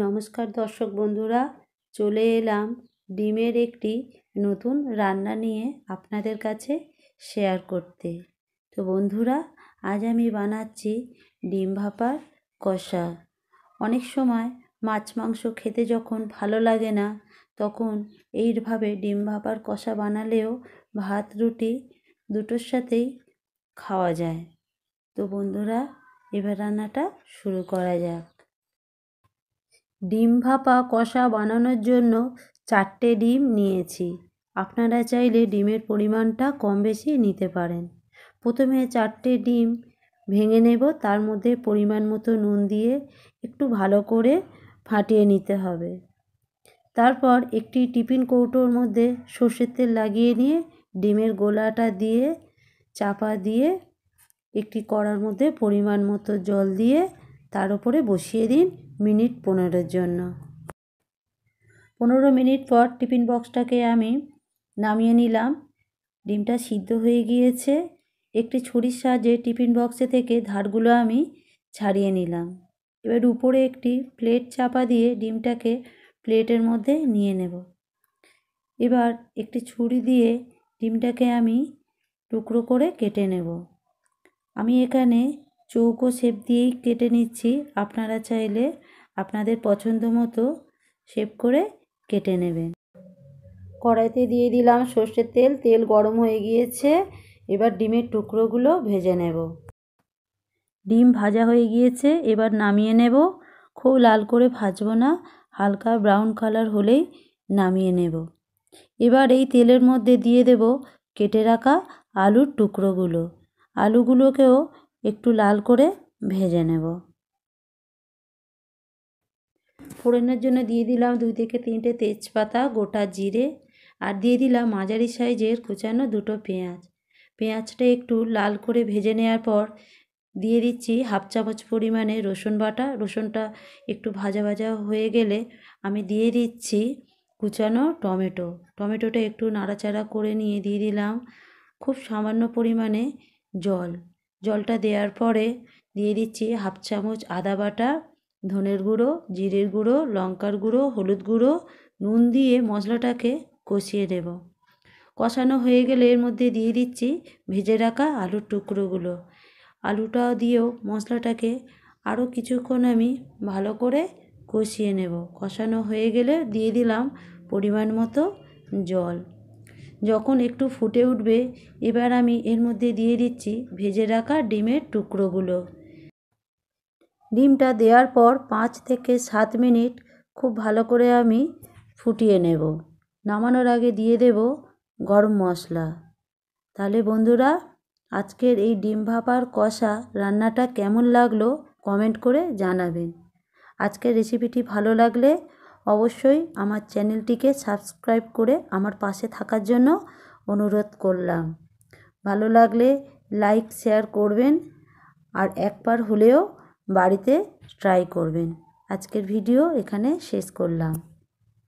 নমস্কার দর্শক বন্ধুরা চলে এলাম ডিমের একটি নতুন রান্না নিয়ে আপনাদের কাছে শেয়ার করতে তো বন্ধুরা আজ আমি বানাচ্ছি ডিম ভাপার কষা অনেক সময় মাছ মাংস খেতে যখন ভালো লাগে না তখন এইভাবে ডিম ভাপার কষা বানালেও ভাত রুটি দুটোর সাথেই খাওয়া যায় তো বন্ধুরা এবার রান্নাটা শুরু করা যাক ডিম ভাপা কষা বানানোর জন্য চারটে ডিম নিয়েছি আপনারা চাইলে ডিমের পরিমাণটা কম বেশি নিতে পারেন প্রথমে চারটে ডিম ভেঙে নেব তার মধ্যে পরিমাণ মতো নুন দিয়ে একটু ভালো করে ফাটিয়ে নিতে হবে তারপর একটি টিফিন কৌটোর মধ্যে সর্ষের তেল লাগিয়ে নিয়ে ডিমের গোলাটা দিয়ে চাপা দিয়ে একটি কড়ার মধ্যে পরিমাণ মতো জল দিয়ে তার উপরে বসিয়ে দিন মিনিট পনেরোর জন্য পনেরো মিনিট পর টিফিন বক্সটাকে আমি নামিয়ে নিলাম ডিমটা সিদ্ধ হয়ে গিয়েছে একটি ছুরির সাহায্যে টিফিন বক্সে থেকে ধারগুলো আমি ছাড়িয়ে নিলাম এবার উপরে একটি প্লেট চাপা দিয়ে ডিমটাকে প্লেটের মধ্যে নিয়ে নেব এবার একটি ছুরি দিয়ে ডিমটাকে আমি টুকরো করে কেটে নেব আমি এখানে চৌকো শেপ দিয়েই কেটে নিচ্ছি আপনারা চাইলে আপনাদের পছন্দ মতো শেপ করে কেটে নেবেন কড়াইতে দিয়ে দিলাম সর্ষের তেল তেল গরম হয়ে গিয়েছে এবার ডিমের টুকরোগুলো ভেজে নেব ডিম ভাজা হয়ে গিয়েছে এবার নামিয়ে নেব খুব লাল করে ভাজবো না হালকা ব্রাউন কালার হলেই নামিয়ে নেব এবার এই তেলের মধ্যে দিয়ে দেব কেটে রাখা আলুর টুকরোগুলো আলুগুলোকেও একটু লাল করে ভেজে নেব ফোড়নের জন্য দিয়ে দিলাম দুই থেকে তিনটে তেজপাতা গোটা জিরে আর দিয়ে দিলাম মাঝারি সাইজের কুচানো দুটো পেঁয়াজ পেঁয়াজটা একটু লাল করে ভেজে নেওয়ার পর দিয়ে দিচ্ছি হাফ চামচ পরিমাণে রসুন বাটা রসুনটা একটু ভাজা ভাজা হয়ে গেলে আমি দিয়ে দিচ্ছি কুচানো টমেটো টমেটোটা একটু নাড়াচাড়া করে নিয়ে দিয়ে দিলাম খুব সামান্য পরিমাণে জল জলটা দেওয়ার পরে দিয়ে দিচ্ছি হাফ চামচ আদা বাটা ধনের গুঁড়ো জিরের গুঁড়ো লঙ্কার গুঁড়ো হলুদ গুঁড়ো নুন দিয়ে মশলাটাকে কষিয়ে নেব কষানো হয়ে গেলে এর মধ্যে দিয়ে দিচ্ছি ভেজে রাখা আলুর টুকরোগুলো আলুটা দিয়েও মশলাটাকে আরও কিছুক্ষণ আমি ভালো করে কষিয়ে নেব কষানো হয়ে গেলে দিয়ে দিলাম পরিমাণ মতো জল যখন একটু ফুটে উঠবে এবার আমি এর মধ্যে দিয়ে দিচ্ছি ভেজে রাখা ডিমের টুকরোগুলো ডিমটা দেওয়ার পর পাঁচ থেকে সাত মিনিট খুব ভালো করে আমি ফুটিয়ে নেব নামানোর আগে দিয়ে দেব গরম মশলা তাহলে বন্ধুরা আজকের এই ডিম ভাপার কষা রান্নাটা কেমন লাগলো কমেন্ট করে জানাবেন আজকের রেসিপিটি ভালো লাগলে অবশ্যই আমার চ্যানেলটিকে সাবস্ক্রাইব করে আমার পাশে থাকার জন্য অনুরোধ করলাম ভালো লাগলে লাইক শেয়ার করবেন আর একবার হলেও বাড়িতে ট্রাই করবেন আজকের ভিডিও এখানে শেষ করলাম